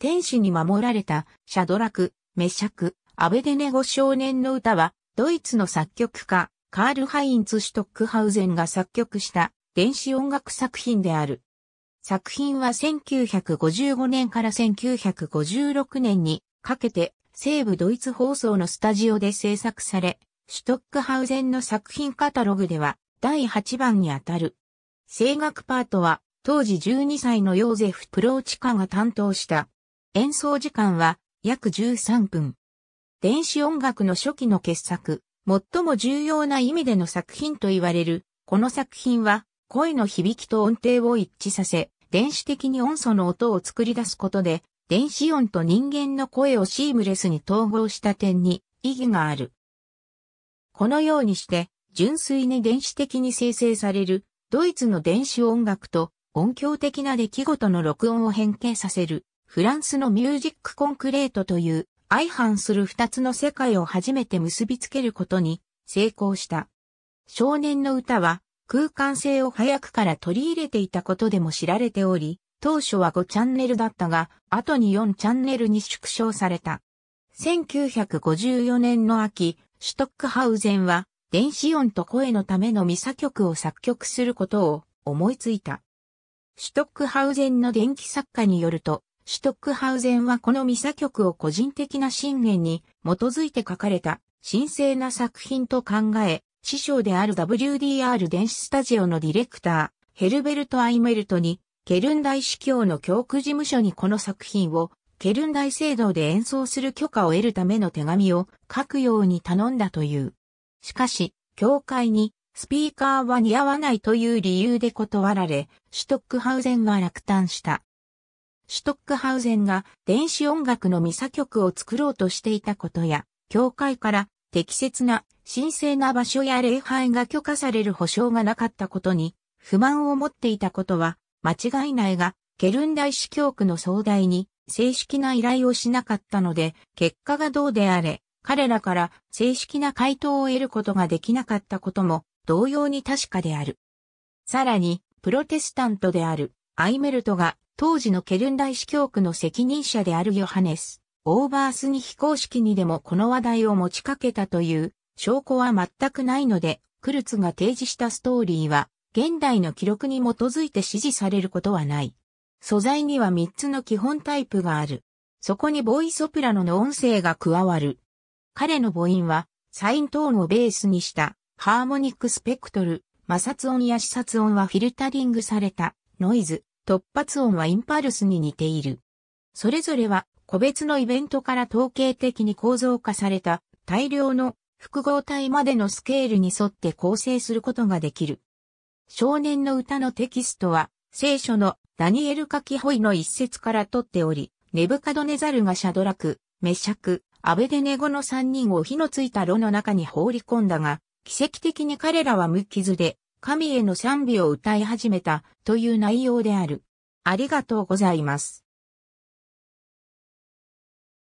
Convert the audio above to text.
天使に守られた、シャドラク、メシャク、アベデネゴ少年の歌は、ドイツの作曲家、カール・ハインツ・シュトックハウゼンが作曲した電子音楽作品である。作品は1955年から1956年にかけて西部ドイツ放送のスタジオで制作され、シュトックハウゼンの作品カタログでは第8番にあたる。声楽パートは当時12歳のヨーゼフ・プローチカが担当した演奏時間は約13分。電子音楽の初期の傑作、最も重要な意味での作品と言われる、この作品は、声の響きと音程を一致させ、電子的に音素の音を作り出すことで、電子音と人間の声をシームレスに統合した点に意義がある。このようにして、純粋に電子的に生成される、ドイツの電子音楽と音響的な出来事の録音を変形させるフランスのミュージックコンクレートという相反する二つの世界を初めて結びつけることに成功した。少年の歌は空間性を早くから取り入れていたことでも知られており、当初は5チャンネルだったが、後に4チャンネルに縮小された。1954年の秋、シュトックハウゼンは電子音と声のためのミサ曲を作曲することを思いついた。シュトックハウゼンの電気作家によると、シュトックハウゼンはこのミサ曲を個人的な信念に基づいて書かれた神聖な作品と考え、師匠である WDR 電子スタジオのディレクター、ヘルベルト・アイメルトに、ケルン大司教の教区事務所にこの作品を、ケルン大聖堂で演奏する許可を得るための手紙を書くように頼んだという。しかし、教会にスピーカーは似合わないという理由で断られ、シュトックハウゼンは落胆した。シュトックハウゼンが電子音楽のミサ曲を作ろうとしていたことや、教会から適切な神聖な場所や礼拝が許可される保証がなかったことに不満を持っていたことは間違いないが、ケルン大司教区の総代に正式な依頼をしなかったので、結果がどうであれ、彼らから正式な回答を得ることができなかったことも同様に確かである。さらに、プロテスタントであるアイメルトが当時のケルン大司教区の責任者であるヨハネス・オーバースに非公式にでもこの話題を持ちかけたという証拠は全くないので、クルツが提示したストーリーは、現代の記録に基づいて支持されることはない。素材には3つの基本タイプがある。そこにボイソプラノの音声が加わる。彼の母音は、サイントーンをベースにした、ハーモニックスペクトル、摩擦音や視察音はフィルタリングされた、ノイズ、突発音はインパルスに似ている。それぞれは個別のイベントから統計的に構造化された大量の複合体までのスケールに沿って構成することができる。少年の歌のテキストは聖書のダニエルカキホイの一節から取っており、ネブカドネザルがシャドラク、メシャク、アベデネゴの三人を火のついた炉の中に放り込んだが、奇跡的に彼らは無傷で神への賛美を歌い始めたという内容である。ありがとうございます。